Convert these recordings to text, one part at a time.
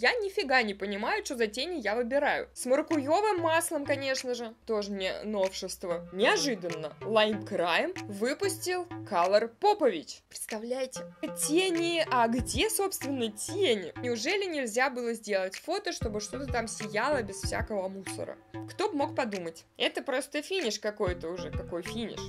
Я нифига не понимаю, что за тени я выбираю. С маракуевым маслом, конечно же, тоже мне новшество. Неожиданно Lime Crime выпустил Color Popovich. Представляете? Тени, а где, собственно, тени? Неужели нельзя было сделать фото, чтобы что-то там сияло без всякого мусора? Кто бы мог подумать? Это просто финиш какой-то уже, какой финиш.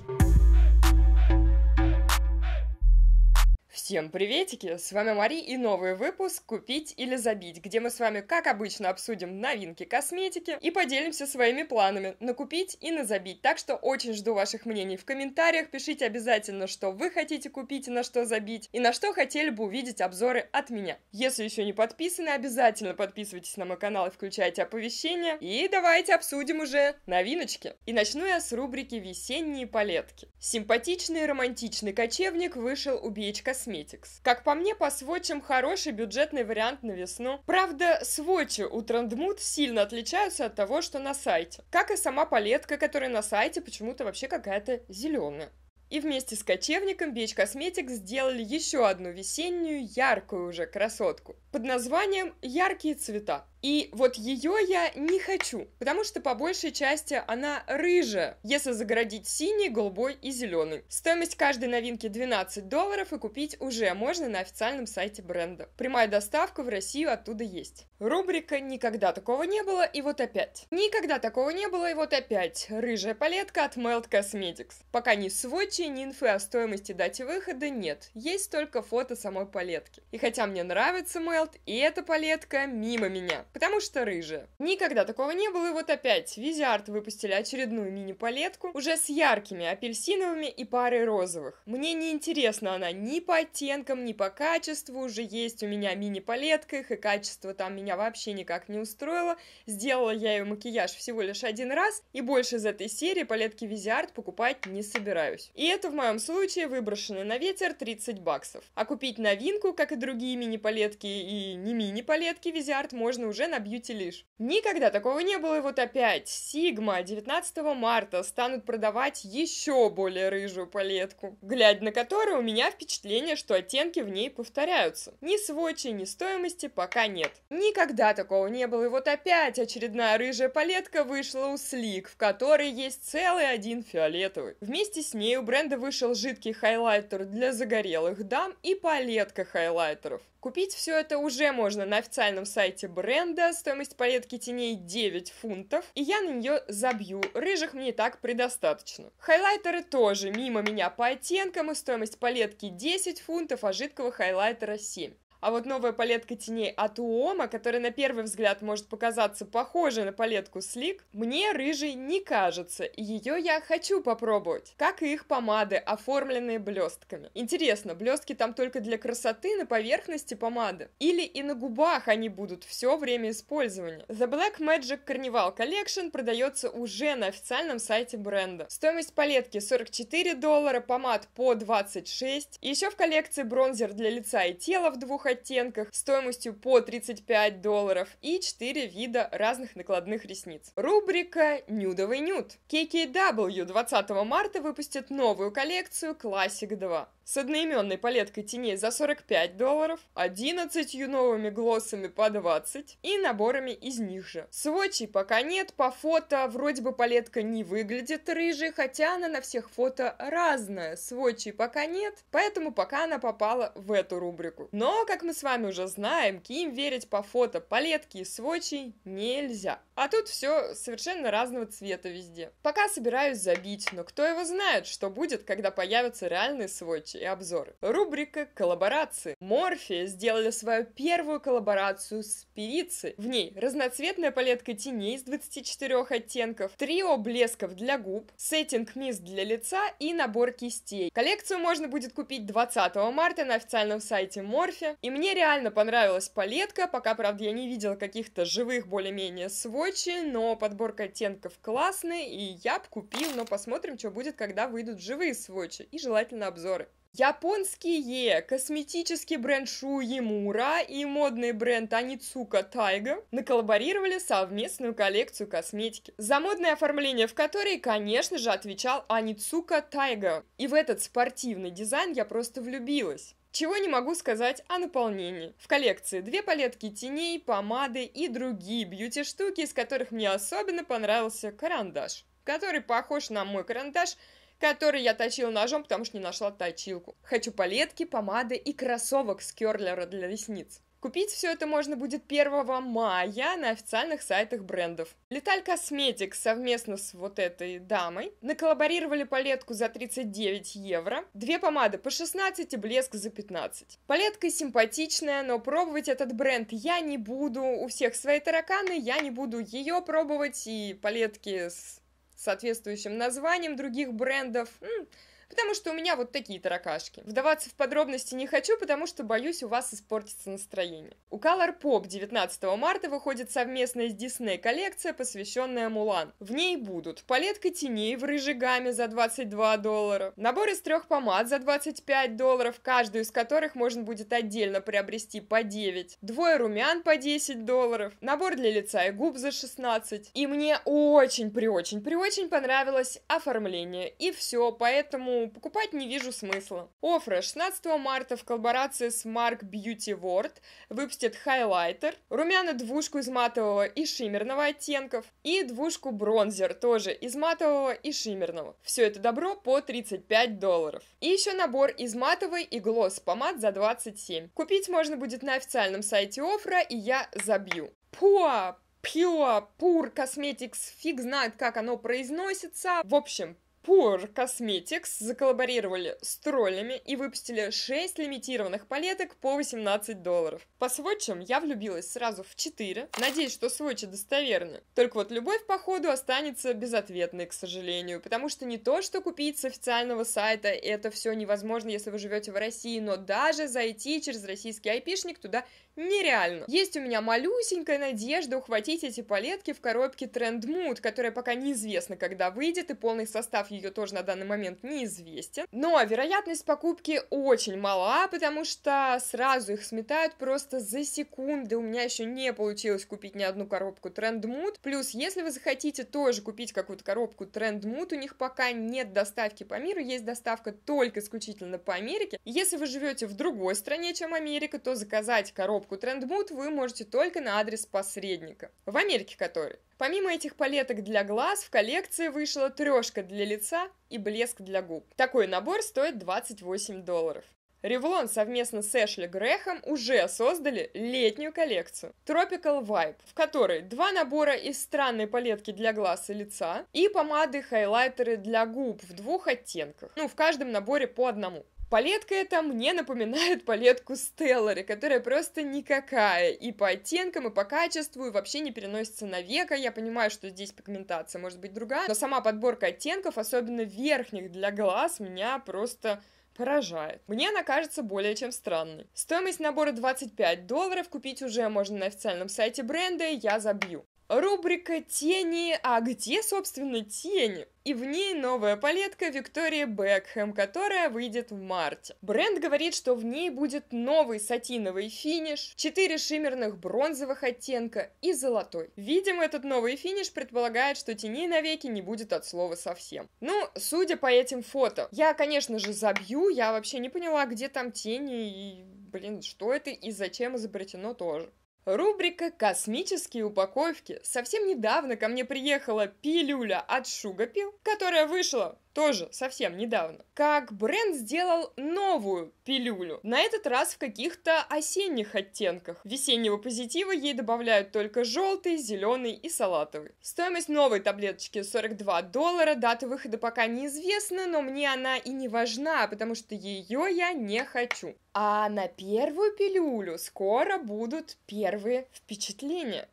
Всем приветики! С вами Мари и новый выпуск «Купить или забить», где мы с вами, как обычно, обсудим новинки косметики и поделимся своими планами на купить и на забить. Так что очень жду ваших мнений в комментариях, пишите обязательно, что вы хотите купить и на что забить, и на что хотели бы увидеть обзоры от меня. Если еще не подписаны, обязательно подписывайтесь на мой канал и включайте оповещения. И давайте обсудим уже новиночки. И начну я с рубрики «Весенние палетки». Симпатичный романтичный кочевник вышел у BH Cosmetics. Как по мне, по сводчам хороший бюджетный вариант на весну. Правда, сводчи у Трандмут сильно отличаются от того, что на сайте. Как и сама палетка, которая на сайте почему-то вообще какая-то зеленая. И вместе с кочевником Beach Cosmetics сделали еще одну весеннюю яркую уже красотку под названием «Яркие цвета». И вот ее я не хочу, потому что по большей части она рыжая, если загородить синий, голубой и зеленый. Стоимость каждой новинки 12 долларов и купить уже можно на официальном сайте бренда. Прямая доставка в Россию оттуда есть. Рубрика «Никогда такого не было» и вот опять. Никогда такого не было и вот опять. Рыжая палетка от Melt Cosmetics. Пока ни сводчи, ни инфы о стоимости дате выхода нет. Есть только фото самой палетки. И хотя мне нравится Melt, и эта палетка мимо меня потому что рыжая. Никогда такого не было, и вот опять Визиарт выпустили очередную мини-палетку, уже с яркими апельсиновыми и парой розовых. Мне не интересна она ни по оттенкам, ни по качеству, уже есть у меня мини-палетка, их и качество там меня вообще никак не устроило. Сделала я ее макияж всего лишь один раз, и больше из этой серии палетки Визиарт покупать не собираюсь. И это в моем случае выброшенный на ветер 30 баксов. А купить новинку, как и другие мини-палетки и не мини-палетки Визиарт, можно уже уже на бьюти лишь. Никогда такого не было, и вот опять Sigma 19 марта станут продавать еще более рыжую палетку, глядя на которую у меня впечатление, что оттенки в ней повторяются. Ни сводчей, ни стоимости пока нет. Никогда такого не было, и вот опять очередная рыжая палетка вышла у Слик, в которой есть целый один фиолетовый. Вместе с ней у бренда вышел жидкий хайлайтер для загорелых дам и палетка хайлайтеров. Купить все это уже можно на официальном сайте бренда. Стоимость палетки теней 9 фунтов. И я на нее забью. Рыжих мне и так предостаточно. Хайлайтеры тоже мимо меня по оттенкам. И стоимость палетки 10 фунтов, а жидкого хайлайтера 7. А вот новая палетка теней от Уома, которая на первый взгляд может показаться похожей на палетку Слик, мне рыжей не кажется, и ее я хочу попробовать. Как и их помады, оформленные блестками. Интересно, блестки там только для красоты на поверхности помады? Или и на губах они будут все время использования? The Black Magic Carnival Collection продается уже на официальном сайте бренда. Стоимость палетки 44 доллара, помад по 26. Еще в коллекции бронзер для лица и тела в двух оттенках стоимостью по 35 долларов и 4 вида разных накладных ресниц. Рубрика «Нюдовый нюд». KKW 20 марта выпустит новую коллекцию Классик 2 с одноименной палеткой теней за 45 долларов, 11 новыми глоссами по 20 и наборами из них же. Сводчей пока нет, по фото вроде бы палетка не выглядит рыжей, хотя она на всех фото разная. Сводчей пока нет, поэтому пока она попала в эту рубрику. Но, как как мы с вами уже знаем, Ким верить по фото палетки и свочи нельзя. А тут все совершенно разного цвета везде. Пока собираюсь забить, но кто его знает, что будет, когда появятся реальные свочи и обзоры. Рубрика «Коллаборации». Морфия сделали свою первую коллаборацию с певицей. В ней разноцветная палетка теней из 24 оттенков, трио блесков для губ, сеттинг мист для лица и набор кистей. Коллекцию можно будет купить 20 марта на официальном сайте Морфи и и мне реально понравилась палетка, пока, правда, я не видела каких-то живых более-менее сводчи, но подборка оттенков классная, и я бы купил, но посмотрим, что будет, когда выйдут живые сводчи и желательно обзоры. Японские косметический бренд Шуимура и модный бренд Аницука Тайга наколлаборировали совместную коллекцию косметики, за модное оформление в которой, конечно же, отвечал Аницука Тайга. И в этот спортивный дизайн я просто влюбилась. Чего не могу сказать о наполнении. В коллекции две палетки теней, помады и другие бьюти-штуки, из которых мне особенно понравился карандаш, который похож на мой карандаш, который я точила ножом, потому что не нашла точилку. Хочу палетки, помады и кроссовок с керлера для ресниц. Купить все это можно будет 1 мая на официальных сайтах брендов. Леталь косметик совместно с вот этой дамой наколлаборировали палетку за 39 евро, две помады по 16 и блеск за 15. Палетка симпатичная, но пробовать этот бренд я не буду, у всех свои тараканы, я не буду ее пробовать, и палетки с соответствующим названием других брендов... М- потому что у меня вот такие таракашки. Вдаваться в подробности не хочу, потому что боюсь, у вас испортится настроение. У Color Pop 19 марта выходит совместная с Disney коллекция, посвященная Мулан. В ней будут палетка теней в рыжей за 22 доллара, набор из трех помад за 25 долларов, каждую из которых можно будет отдельно приобрести по 9, двое румян по 10 долларов, набор для лица и губ за 16. И мне очень-при-очень-при-очень понравилось оформление и все, поэтому покупать не вижу смысла. Офра 16 марта в коллаборации с Mark Beauty World выпустит хайлайтер, румяна двушку из матового и шиммерного оттенков и двушку бронзер тоже из матового и шиммерного. Все это добро по 35 долларов. И еще набор из матовой и глосс помад за 27. Купить можно будет на официальном сайте Офра и я забью. Пуа! Pure Pur Cosmetics, фиг знает, как оно произносится. В общем, Pure Cosmetics заколлаборировали с троллями и выпустили 6 лимитированных палеток по 18 долларов. По сводчам я влюбилась сразу в 4. Надеюсь, что сводчи достоверны. Только вот любовь, походу, останется безответной, к сожалению. Потому что не то, что купить с официального сайта, это все невозможно, если вы живете в России, но даже зайти через российский айпишник туда Нереально. Есть у меня малюсенькая надежда ухватить эти палетки в коробке Trend Mood, которая пока неизвестна, когда выйдет, и полный состав ее тоже на данный момент неизвестен. Но вероятность покупки очень мала, потому что сразу их сметают просто за секунды. У меня еще не получилось купить ни одну коробку Trend Mood. Плюс, если вы захотите тоже купить какую-то коробку Trend Mood, у них пока нет доставки по миру, есть доставка только исключительно по Америке. Если вы живете в другой стране, чем Америка, то заказать коробку палетку Trendmood вы можете только на адрес посредника, в Америке который. Помимо этих палеток для глаз, в коллекции вышла трешка для лица и блеск для губ. Такой набор стоит 28 долларов. Ревлон совместно с Эшли Грехом уже создали летнюю коллекцию Tropical Vibe, в которой два набора из странной палетки для глаз и лица и помады-хайлайтеры для губ в двух оттенках, ну, в каждом наборе по одному. Палетка эта мне напоминает палетку Стеллары, которая просто никакая. И по оттенкам, и по качеству, и вообще не переносится на века. Я понимаю, что здесь пигментация может быть другая, но сама подборка оттенков, особенно верхних для глаз, меня просто поражает. Мне она кажется более чем странной. Стоимость набора 25 долларов, купить уже можно на официальном сайте бренда, я забью. Рубрика «Тени». А где, собственно, тень? И в ней новая палетка Виктория Бекхэм, которая выйдет в марте. Бренд говорит, что в ней будет новый сатиновый финиш, 4 шиммерных бронзовых оттенка и золотой. Видимо, этот новый финиш предполагает, что теней навеки не будет от слова совсем. Ну, судя по этим фото, я, конечно же, забью, я вообще не поняла, где там тени и, блин, что это и зачем изобретено тоже. Рубрика «Космические упаковки». Совсем недавно ко мне приехала пилюля от Шугапил, которая вышла тоже совсем недавно, как бренд сделал новую пилюлю, на этот раз в каких-то осенних оттенках. Весеннего позитива ей добавляют только желтый, зеленый и салатовый. Стоимость новой таблеточки 42 доллара, дата выхода пока неизвестна, но мне она и не важна, потому что ее я не хочу. А на первую пилюлю скоро будут первые впечатления.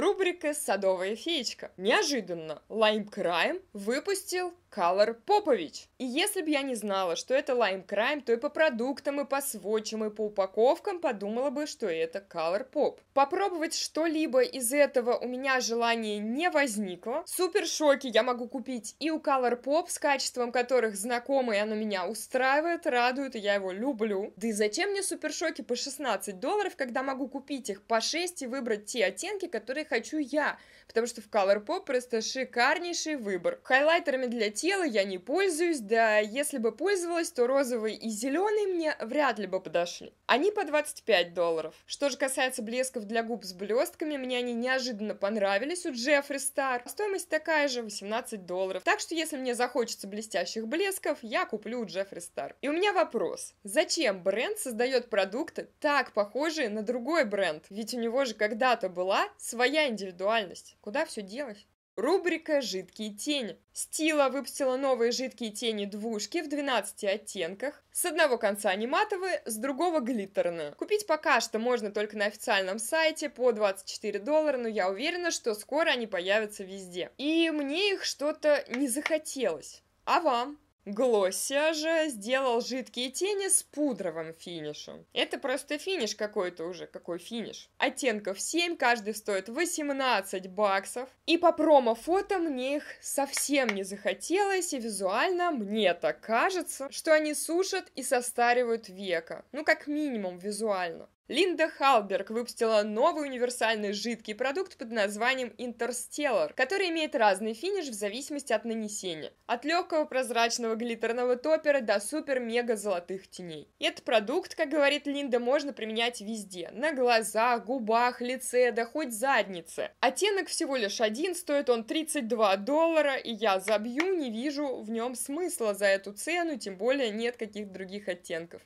Рубрика «Садовая феечка». Неожиданно Lime Crime выпустил Color Попович. И если бы я не знала, что это Lime Crime, то и по продуктам, и по сводчам, и по упаковкам подумала бы, что это Color Pop. Попробовать что-либо из этого у меня желания не возникло. Супер шоки я могу купить и у Color Pop, с качеством которых знакомый оно меня устраивает, радует, и я его люблю. Да и зачем мне супер шоки по 16 долларов, когда могу купить их по 6 и выбрать те оттенки, которые которые хочу я, потому что в Colourpop просто шикарнейший выбор. Хайлайтерами для тела я не пользуюсь, да если бы пользовалась, то розовый и зеленый мне вряд ли бы подошли. Они по 25 долларов. Что же касается блесков для губ с блестками, мне они неожиданно понравились у Джеффри Стар. Стоимость такая же, 18 долларов. Так что если мне захочется блестящих блесков, я куплю у Джеффри Стар. И у меня вопрос. Зачем бренд создает продукты так похожие на другой бренд? Ведь у него же когда-то была своя Твоя индивидуальность. Куда все делось? Рубрика «Жидкие тени». Стила выпустила новые жидкие тени двушки в 12 оттенках. С одного конца они матовые, с другого глиттерные. Купить пока что можно только на официальном сайте по 24 доллара, но я уверена, что скоро они появятся везде. И мне их что-то не захотелось. А вам? Глоссия же сделал жидкие тени с пудровым финишем. Это просто финиш какой-то уже, какой финиш. Оттенков 7, каждый стоит 18 баксов. И по промо-фото мне их совсем не захотелось, и визуально мне так кажется, что они сушат и состаривают века. Ну, как минимум, визуально. Линда Халберг выпустила новый универсальный жидкий продукт под названием Interstellar, который имеет разный финиш в зависимости от нанесения. От легкого прозрачного глиттерного топера до супер-мега золотых теней. Этот продукт, как говорит Линда, можно применять везде. На глазах, губах, лице, да хоть заднице. Оттенок всего лишь один, стоит он 32 доллара, и я забью, не вижу в нем смысла за эту цену, тем более нет каких других оттенков.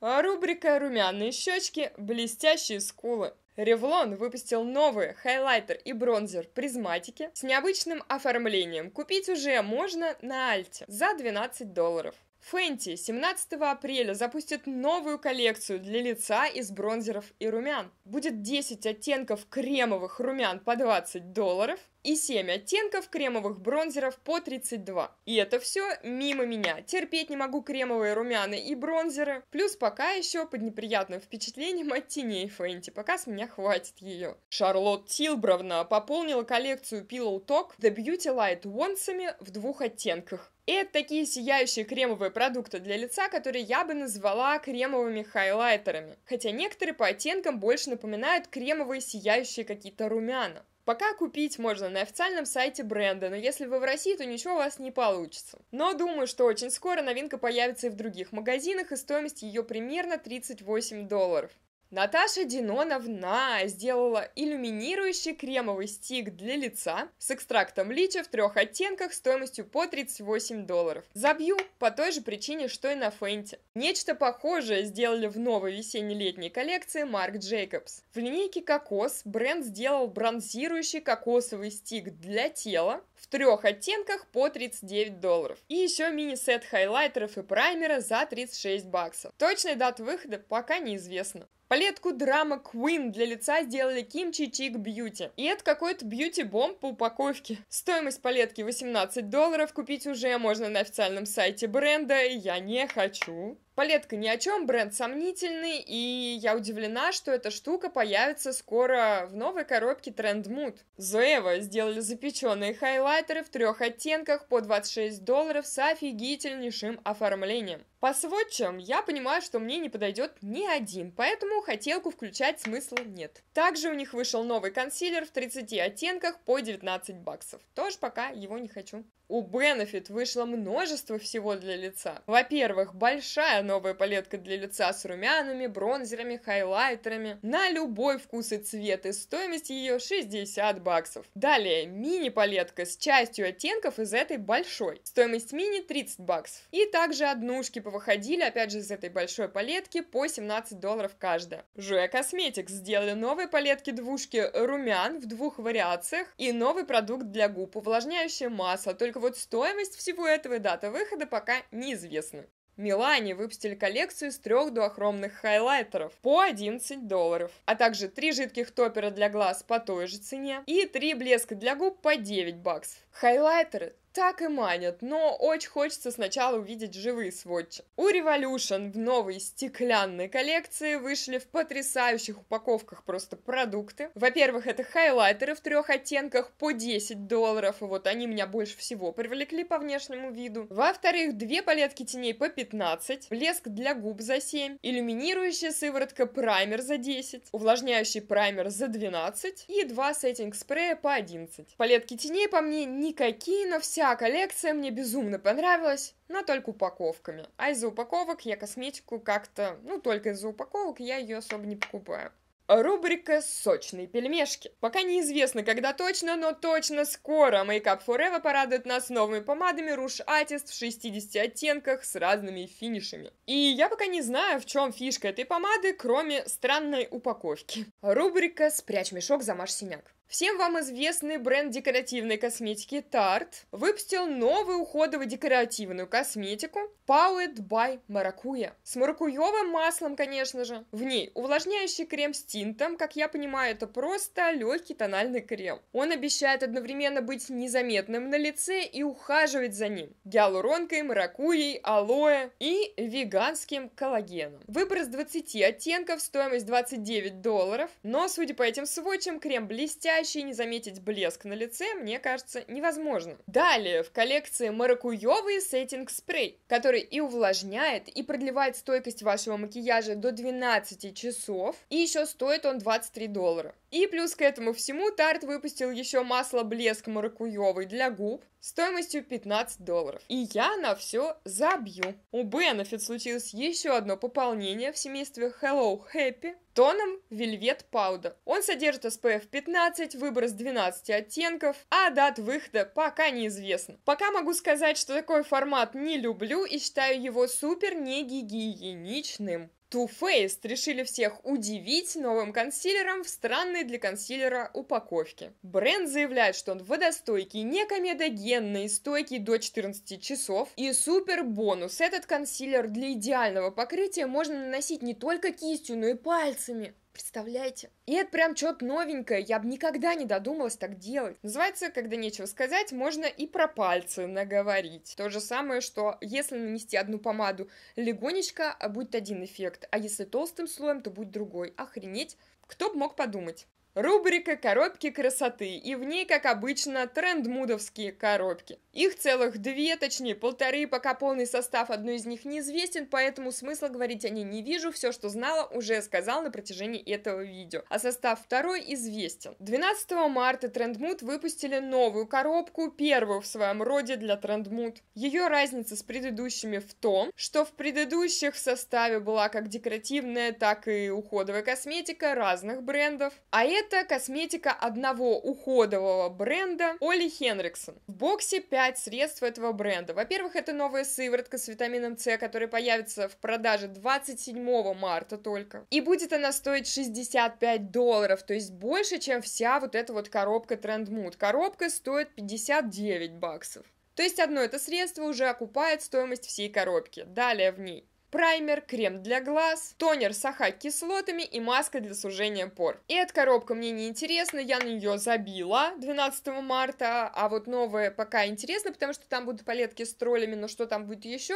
А рубрика «Румяные щечки», «Блестящие скулы». Ревлон выпустил новые хайлайтер и бронзер призматики с необычным оформлением. Купить уже можно на Альте за 12 долларов. Фэнти 17 апреля запустит новую коллекцию для лица из бронзеров и румян. Будет 10 оттенков кремовых румян по 20 долларов и 7 оттенков кремовых бронзеров по 32. И это все мимо меня. Терпеть не могу кремовые румяна и бронзеры. Плюс пока еще под неприятным впечатлением от теней Фэнти. Пока с меня хватит ее. Шарлотт Тилбровна пополнила коллекцию Pillow Talk The Beauty Light Wandsами в двух оттенках. Это такие сияющие кремовые продукты для лица, которые я бы назвала кремовыми хайлайтерами. Хотя некоторые по оттенкам больше напоминают кремовые сияющие какие-то румяна. Пока купить можно на официальном сайте бренда, но если вы в России, то ничего у вас не получится. Но думаю, что очень скоро новинка появится и в других магазинах, и стоимость ее примерно 38 долларов. Наташа Диноновна сделала иллюминирующий кремовый стик для лица с экстрактом лича в трех оттенках стоимостью по 38 долларов. Забью по той же причине, что и на Фенте. Нечто похожее сделали в новой весенне-летней коллекции Марк Джейкобс. В линейке «Кокос» бренд сделал бронзирующий кокосовый стик для тела в трех оттенках по 39 долларов. И еще мини-сет хайлайтеров и праймера за 36 баксов. Точная дата выхода пока неизвестна. Палетку Драма Queen для лица сделали Kimchi Chic Beauty. И это какой-то бьюти-бомб по упаковке. Стоимость палетки 18 долларов, купить уже можно на официальном сайте бренда «Я не хочу». Палетка ни о чем, бренд сомнительный, и я удивлена, что эта штука появится скоро в новой коробке Trend Mood. Zoeva сделали запеченные хайлайтеры в трех оттенках по 26 долларов с офигительнейшим оформлением. По сводчам я понимаю, что мне не подойдет ни один, поэтому хотелку включать смысла нет. Также у них вышел новый консилер в 30 оттенках по 19 баксов. Тоже пока его не хочу. У Benefit вышло множество всего для лица. Во-первых, большая новая палетка для лица с румянами, бронзерами, хайлайтерами на любой вкус и цвет, и стоимость ее 60 баксов. Далее, мини-палетка с частью оттенков из этой большой. Стоимость мини 30 баксов. И также однушки повыходили, опять же, из этой большой палетки по 17 долларов каждая. Жуя Косметик сделали новые палетки двушки румян в двух вариациях и новый продукт для губ, увлажняющая масло, только вот стоимость всего этого и дата выхода пока неизвестна. Милане выпустили коллекцию из трех дуохромных хайлайтеров по 11 долларов, а также три жидких топера для глаз по той же цене и три блеска для губ по 9 баксов. Хайлайтеры так и манят, но очень хочется сначала увидеть живые сводчи. У Revolution в новой стеклянной коллекции вышли в потрясающих упаковках просто продукты. Во-первых, это хайлайтеры в трех оттенках по 10 долларов, и вот они меня больше всего привлекли по внешнему виду. Во-вторых, две палетки теней по 15, блеск для губ за 7, иллюминирующая сыворотка праймер за 10, увлажняющий праймер за 12 и два сеттинг спрея по 11. Палетки теней по мне никакие, но вся Вся коллекция а мне безумно понравилась, но только упаковками. А из-за упаковок я косметику как-то... Ну, только из-за упаковок я ее особо не покупаю. Рубрика «Сочные пельмешки». Пока неизвестно, когда точно, но точно скоро Makeup Forever порадует нас новыми помадами Rouge Artist в 60 оттенках с разными финишами. И я пока не знаю, в чем фишка этой помады, кроме странной упаковки. Рубрика «Спрячь мешок, замажь синяк». Всем вам известный бренд декоративной косметики Tarte выпустил новую уходовую декоративную косметику Powered by Maracuya. С маракуевым маслом, конечно же. В ней увлажняющий крем с тинтом, как я понимаю, это просто легкий тональный крем. Он обещает одновременно быть незаметным на лице и ухаживать за ним. Гиалуронкой, маракуей, алоэ и веганским коллагеном. Выбор из 20 оттенков, стоимость 29 долларов. Но, судя по этим сводчам, крем блестящий блестящий, не заметить блеск на лице, мне кажется, невозможно. Далее в коллекции маракуйовый сеттинг спрей, который и увлажняет, и продлевает стойкость вашего макияжа до 12 часов, и еще стоит он 23 доллара. И плюс к этому всему Тарт выпустил еще масло блеск маракуевый для губ стоимостью 15 долларов. И я на все забью. У Бенефит случилось еще одно пополнение в семействе Hello Happy тоном Вельвет Пауда. Он содержит SPF 15, выбор с 12 оттенков, а дат выхода пока неизвестно. Пока могу сказать, что такой формат не люблю и считаю его супер не гигиеничным. Too Faced решили всех удивить новым консилером в странной для консилера упаковке. Бренд заявляет, что он водостойкий, некомедогенный, стойкий до 14 часов. И супер бонус, этот консилер для идеального покрытия можно наносить не только кистью, но и пальцами. Представляете? И это прям что-то новенькое, я бы никогда не додумалась так делать. Называется, когда нечего сказать, можно и про пальцы наговорить. То же самое, что если нанести одну помаду легонечко, а будет один эффект, а если толстым слоем, то будет другой. Охренеть, кто бы мог подумать. Рубрика «Коробки красоты» и в ней, как обычно, трендмудовские коробки. Их целых две, точнее полторы, пока полный состав одной из них неизвестен, поэтому смысла говорить о ней не вижу, все, что знала, уже сказал на протяжении этого видео. А состав второй известен. 12 марта Трендмуд выпустили новую коробку, первую в своем роде для Трендмуд. Ее разница с предыдущими в том, что в предыдущих в составе была как декоративная, так и уходовая косметика разных брендов, а это это косметика одного уходового бренда Оли Хенриксон. В боксе 5 средств этого бренда. Во-первых, это новая сыворотка с витамином С, которая появится в продаже 27 марта только. И будет она стоить 65 долларов, то есть больше, чем вся вот эта вот коробка Трендмуд. Коробка стоит 59 баксов. То есть одно это средство уже окупает стоимость всей коробки. Далее в ней праймер, крем для глаз, тонер с ахак-кислотами и маска для сужения пор. И эта коробка мне не интересна, я на нее забила 12 марта, а вот новая пока интересна, потому что там будут палетки с троллями, но что там будет еще,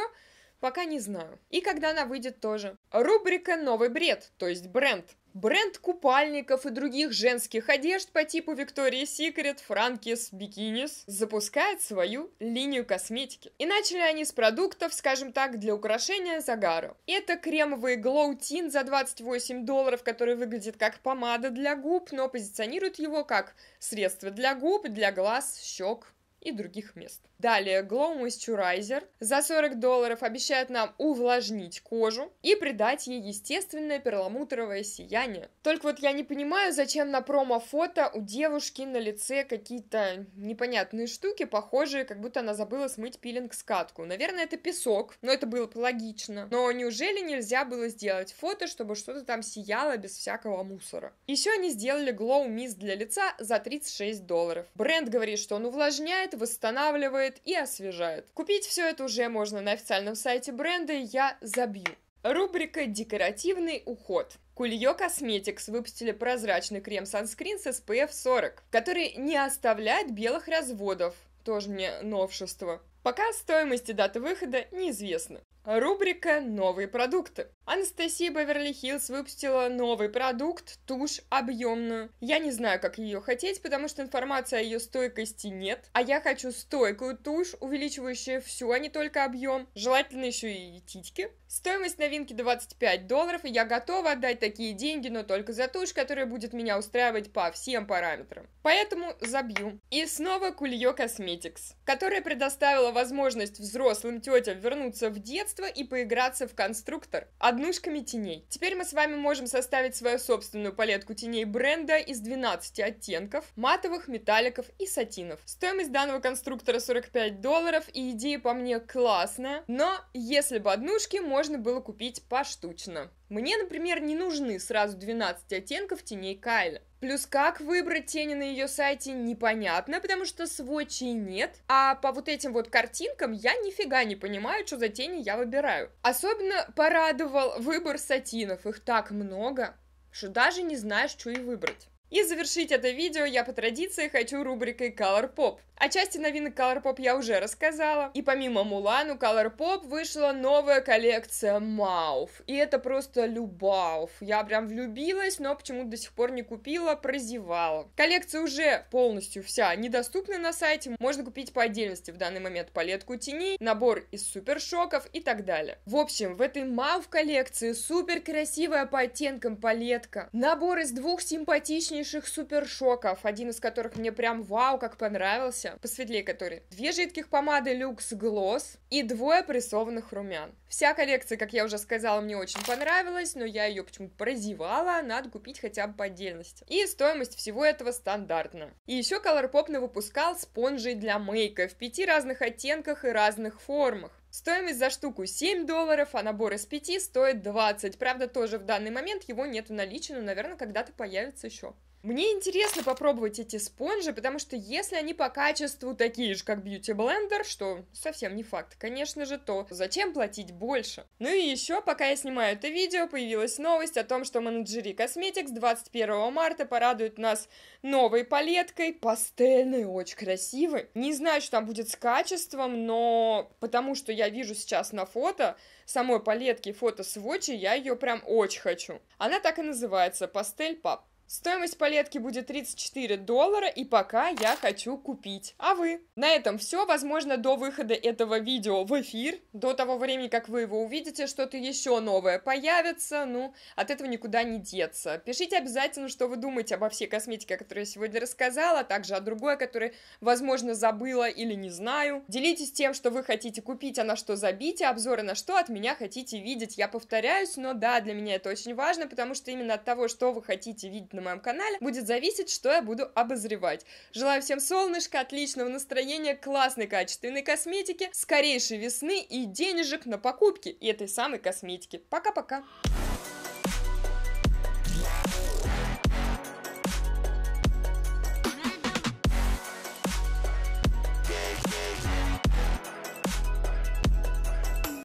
Пока не знаю. И когда она выйдет тоже. Рубрика «Новый бред», то есть бренд. Бренд купальников и других женских одежд по типу Виктории Секрет, Frankes, Бикинис запускает свою линию косметики. И начали они с продуктов, скажем так, для украшения загара. Это кремовый Glow Teen за 28 долларов, который выглядит как помада для губ, но позиционирует его как средство для губ, для глаз, щек и других мест. Далее Glow Moisturizer за 40 долларов обещает нам увлажнить кожу и придать ей естественное перламутровое сияние. Только вот я не понимаю, зачем на промо-фото у девушки на лице какие-то непонятные штуки, похожие, как будто она забыла смыть пилинг-скатку. Наверное, это песок, но это было логично. Но неужели нельзя было сделать фото, чтобы что-то там сияло без всякого мусора? Еще они сделали Glow Mist для лица за 36 долларов. Бренд говорит, что он увлажняет, укрепляет, восстанавливает и освежает. Купить все это уже можно на официальном сайте бренда, я забью. Рубрика «Декоративный уход». Кулье Косметикс выпустили прозрачный крем-санскрин с SPF 40, который не оставляет белых разводов. Тоже мне новшество. Пока стоимость и дата выхода неизвестны. Рубрика «Новые продукты». Анастасия Беверли-Хиллз выпустила новый продукт, тушь объемную. Я не знаю, как ее хотеть, потому что информации о ее стойкости нет. А я хочу стойкую тушь, увеличивающую все, а не только объем. Желательно еще и титьки. Стоимость новинки 25 долларов, и я готова отдать такие деньги, но только за тушь, которая будет меня устраивать по всем параметрам. Поэтому забью. И снова Кулье Косметикс, которая предоставила возможность взрослым тетям вернуться в детство и поиграться в конструктор однушками теней. Теперь мы с вами можем составить свою собственную палетку теней бренда из 12 оттенков, матовых, металликов и сатинов. Стоимость данного конструктора 45 долларов и идея по мне классная, но если бы однушки можно было купить поштучно. Мне, например, не нужны сразу 12 оттенков теней Кайля. Плюс как выбрать тени на ее сайте непонятно, потому что сводчей нет, а по вот этим вот картинкам я нифига не понимаю, что за тени я выбираю. Особенно порадовал выбор сатинов, их так много, что даже не знаешь, что и выбрать. И завершить это видео я по традиции хочу рубрикой Color Pop. О части новинок Color Pop я уже рассказала. И помимо Мулан у Color Pop вышла новая коллекция Мауф. И это просто любауф. Я прям влюбилась, но почему-то до сих пор не купила, прозевала. Коллекция уже полностью вся недоступна на сайте. Можно купить по отдельности в данный момент палетку теней, набор из супершоков и так далее. В общем, в этой Мауф коллекции супер красивая по оттенкам палетка. Набор из двух симпатичных мощнейших супершоков, один из которых мне прям вау, как понравился, посветлее который. Две жидких помады Люкс Gloss и двое прессованных румян. Вся коллекция, как я уже сказала, мне очень понравилась, но я ее почему-то прозевала, надо купить хотя бы по отдельности. И стоимость всего этого стандартна. И еще Colourpop выпускал спонжи для мейка в пяти разных оттенках и разных формах. Стоимость за штуку 7 долларов, а набор из 5 стоит 20. Правда, тоже в данный момент его нет в наличии, но, наверное, когда-то появится еще. Мне интересно попробовать эти спонжи, потому что если они по качеству такие же, как Beauty Blender, что совсем не факт, конечно же, то зачем платить больше? Ну и еще, пока я снимаю это видео, появилась новость о том, что менеджери Cosmetics 21 марта порадуют нас новой палеткой, пастельной, очень красивой. Не знаю, что там будет с качеством, но потому что я вижу сейчас на фото самой палетки фото сводчи, я ее прям очень хочу. Она так и называется, пастель пап. Стоимость палетки будет 34 доллара, и пока я хочу купить. А вы? На этом все. Возможно, до выхода этого видео в эфир, до того времени, как вы его увидите, что-то еще новое появится. Ну, от этого никуда не деться. Пишите обязательно, что вы думаете обо всей косметике, о которой я сегодня рассказала, а также о другой, о которой, возможно, забыла или не знаю. Делитесь тем, что вы хотите купить, а на что забить, а обзоры на что от меня хотите видеть. Я повторяюсь, но да, для меня это очень важно, потому что именно от того, что вы хотите видеть на на моем канале, будет зависеть, что я буду обозревать. Желаю всем солнышка, отличного настроения, классной качественной косметики, скорейшей весны и денежек на покупки этой самой косметики. Пока-пока!